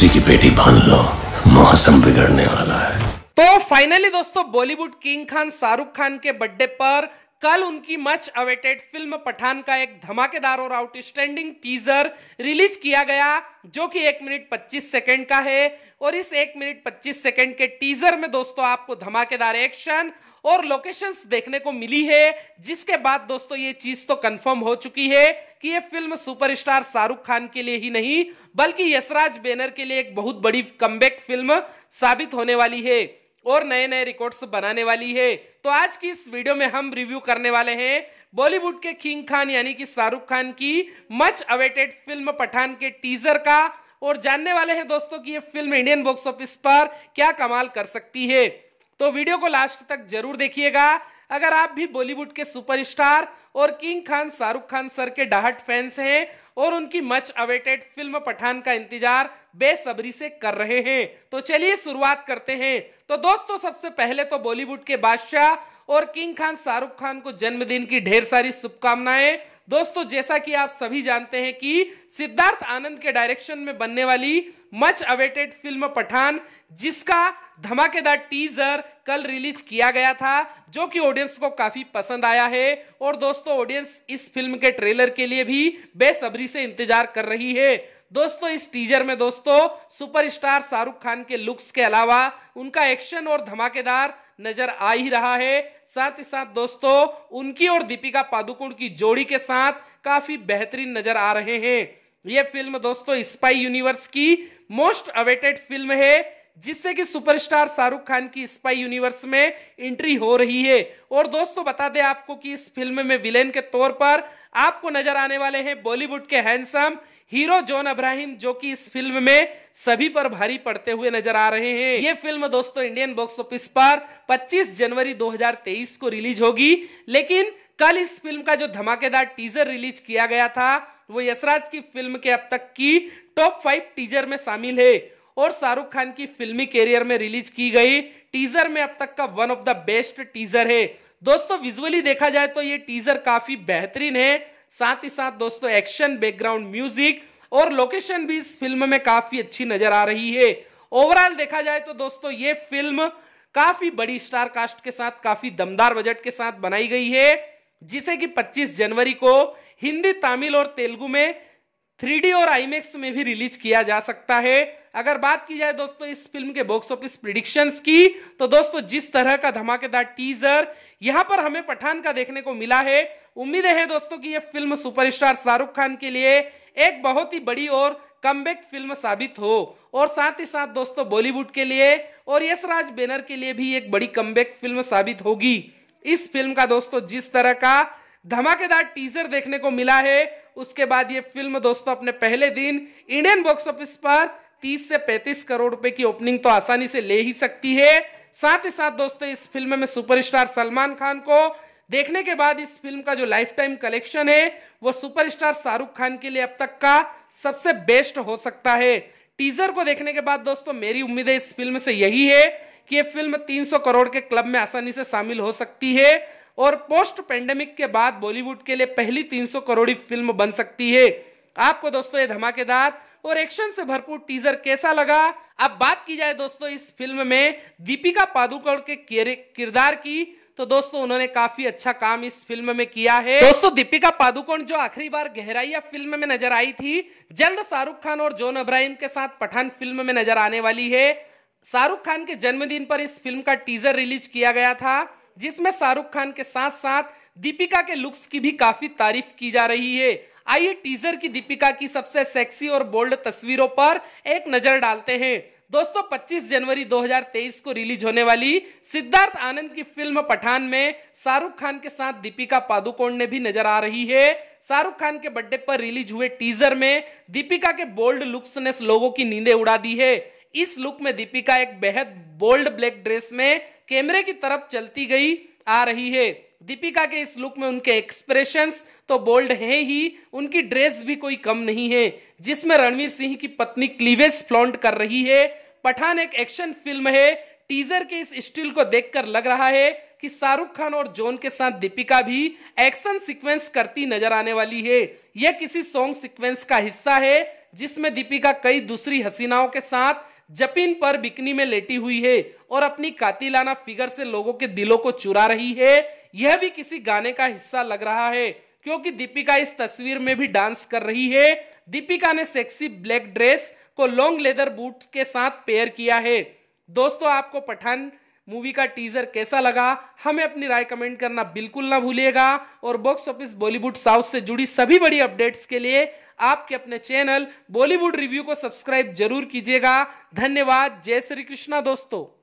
उसी की बेटी बन लो मौसम बिगड़ने वाला है तो फाइनली दोस्तों बॉलीवुड किंग खान शाहरुख खान के बर्थडे पर कल उनकी मच अवेटेड फिल्म पठान का एक धमाकेदार और आउटस्टैंडिंग टीजर रिलीज किया गया जो कि एक मिनट 25 सेकंड का है और इस एक मिनट 25 सेकंड के टीजर में दोस्तों आपको धमाकेदार एक्शन और लोकेशंस देखने को मिली है जिसके बाद दोस्तों ये चीज तो कंफर्म हो चुकी है कि यह फिल्म सुपरस्टार शाहरुख खान के लिए ही नहीं बल्कि यशराज बैनर के लिए एक बहुत बड़ी कम फिल्म साबित होने वाली है और नए नए रिकॉर्ड्स बनाने वाली है तो आज की इस वीडियो में हम रिव्यू करने वाले हैं बॉलीवुड के किंग खान यानी कि शाहरुख खान की मच अवेटेड फिल्म पठान के टीजर का और जानने वाले हैं दोस्तों कि ये फिल्म इंडियन बॉक्स ऑफिस पर क्या कमाल कर सकती है तो वीडियो को लास्ट तक जरूर देखिएगा अगर आप भी बॉलीवुड के सुपरस्टार और किंग खान शाहरुख खान सर के डाहट फैंस हैं और उनकी मच अवेटेड फिल्म पठान का इंतजार बेसब्री से कर रहे हैं तो चलिए शुरुआत करते हैं तो दोस्तों सबसे पहले तो बॉलीवुड के बादशाह और किंग खान शाहरुख खान को जन्मदिन की ढेर सारी शुभकामनाएं दोस्तों जैसा कि आप सभी जानते हैं कि सिद्धार्थ आनंद के डायरेक्शन में बनने वाली मच अवेटेड फिल्म पठान जिसका धमाकेदार टीजर कल रिलीज किया गया था जो कि ऑडियंस को काफी पसंद आया है और दोस्तों ऑडियंस इस फिल्म के ट्रेलर के लिए भी बेसब्री से इंतजार कर रही है दोस्तों इस टीजर में दोस्तों सुपरस्टार शाहरुख खान के लुक्स के अलावा उनका एक्शन और धमाकेदार नजर आ ही रहा है साथ ही साथ दोस्तों उनकी और दीपिका पादुकोण की जोड़ी के साथ काफी बेहतरीन नजर आ रहे हैं यह फिल्म दोस्तों स्पाई यूनिवर्स की मोस्ट अवेटेड फिल्म है जिससे कि सुपरस्टार शाहरुख खान की स्पाई यूनिवर्स में एंट्री हो रही है और दोस्तों बता दें आपको कि इस फिल्म में विलेन के तौर पर आपको नजर आने वाले हैं बॉलीवुड के हैंडसम हीरो जॉन अब्राहिम जो कि इस फिल्म में सभी पर भारी पड़ते हुए नजर आ रहे हैं ये फिल्म दोस्तों इंडियन बॉक्स ऑफिस पर 25 जनवरी 2023 को रिलीज होगी लेकिन कल इस फिल्म का जो धमाकेदार टीजर रिलीज किया गया था वो यशराज की फिल्म के अब तक की टॉप फाइव टीजर में शामिल है और शाहरुख खान की फिल्मी कैरियर में रिलीज की गई टीजर में अब तक का one of the best teaser है दोस्तों विजुअली देखा जाए तो ये टीजर काफी बेहतरीन है साथ ही साथ दोस्तों एक्शन बैकग्राउंड म्यूजिक और लोकेशन भी इस फिल्म में काफी अच्छी नजर आ रही है ओवरऑल देखा जाए तो दोस्तों ये फिल्म काफी बड़ी स्टार कास्ट के साथ काफी दमदार बजट के साथ बनाई गई है जिसे कि 25 जनवरी को हिंदी तमिल और तेलुगु में थ्री और आईमेक्स में भी रिलीज किया जा सकता है अगर बात की जाए दोस्तों इस फिल्म के बॉक्स ऑफिस प्रिडिक्शंस की तो दोस्तों जिस तरह का धमाकेदार टीजर यहां पर हमें पठान का देखने को मिला है उम्मीद है दोस्तों कि यह फिल्म सुपरस्टार शाहरुख खान के लिए एक बहुत ही बड़ी और कम फिल्म साबित हो और साथ ही साथ दोस्तों बॉलीवुड के लिए और यश राज बैनर के लिए भी एक बड़ी कम फिल्म साबित होगी इस फिल्म का दोस्तों जिस तरह का धमाकेदार टीजर देखने को मिला है उसके बाद ये फिल्म दोस्तों अपने पहले दिन इंडियन बॉक्स ऑफिस पर 30 से 35 करोड़ रुपए की ओपनिंग तो आसानी से ले ही सकती है साथ ही साथ दोस्तों इस फिल्म में सुपरस्टार सलमान खान को देखने के बाद इस फिल्म का जो लाइफ टाइम कलेक्शन है वो सुपरस्टार शाहरुख खान के लिए अब तक का सबसे बेस्ट हो सकता है टीजर को देखने के बाद दोस्तों मेरी उम्मीद है इस फिल्म से यही है कि ये फिल्म 300 करोड़ के क्लब में आसानी से शामिल हो सकती है और पोस्ट पेंडेमिक के बाद बॉलीवुड के लिए पहली 300 करोड़ी फिल्म बन सकती है आपको दोस्तों ये धमाकेदार और एक्शन से भरपूर टीजर कैसा लगा अब बात की जाए दोस्तों इस फिल्म में दीपिका पादुकोण के किरदार की तो दोस्तों उन्होंने काफी अच्छा काम इस फिल्म में किया है दोस्तों दीपिका पादुकोण जो आखिरी बार गहराइया फिल्म में नजर आई थी जल्द शाहरुख खान और जोन अब्राहिम के साथ पठान फिल्म में नजर आने वाली है शाहरुख खान के जन्मदिन पर इस फिल्म का टीजर रिलीज किया गया था जिसमें शाहरुख खान के साथ साथ दीपिका के लुक्स की भी काफी तारीफ की जा रही है आइए टीजर की दीपिका की सबसे सेक्सी और बोल्ड तस्वीरों पर एक नजर डालते हैं दोस्तों 25 जनवरी 2023 को रिलीज होने वाली सिद्धार्थ आनंद की फिल्म पठान में शाहरुख खान के साथ दीपिका पादुकोण ने भी नजर आ रही है शाहरुख खान के बर्थडे पर रिलीज हुए टीजर में दीपिका के बोल्ड लुक्स ने लोगों की नींदें उड़ा दी है इस लुक में दीपिका एक बेहद बोल्ड ब्लैक ड्रेस में कैमरे की तरफ चलती गई आ रही है दीपिका के इस लुक में उनके एक्सप्रेशंस तो बोल्ड हैं ही उनकी ड्रेस भी कोई कम नहीं है जिसमें रणवीर सिंह की पत्नी क्लीवेस फ्लॉन्ट कर रही है पठान एक एक्शन फिल्म है टीजर के इस स्टिल को देखकर लग रहा है कि शाहरुख खान और जोन के साथ दीपिका भी एक्शन सीक्वेंस करती नजर आने वाली है यह किसी सॉन्ग सीक्वेंस का हिस्सा है जिसमें दीपिका कई दूसरी हसीनाओं के साथ जपिन पर बिकनी में लेटी हुई है और अपनी कातिलाना फिगर से लोगों के दिलों को चुरा रही है यह भी किसी गाने का हिस्सा लग रहा है क्योंकि दीपिका इस तस्वीर में भी डांस कर रही है दीपिका ने सेक्सी ब्लैक ड्रेस को लॉन्ग लेदर बूट के साथ पेयर किया है दोस्तों आपको पठान मूवी का टीजर कैसा लगा हमें अपनी राय कमेंट करना बिल्कुल ना भूलिएगा और बॉक्स ऑफिस बॉलीवुड साउथ से जुड़ी सभी बड़ी अपडेट्स के लिए आपके अपने चैनल बॉलीवुड रिव्यू को सब्सक्राइब जरूर कीजिएगा धन्यवाद जय श्री कृष्णा दोस्तों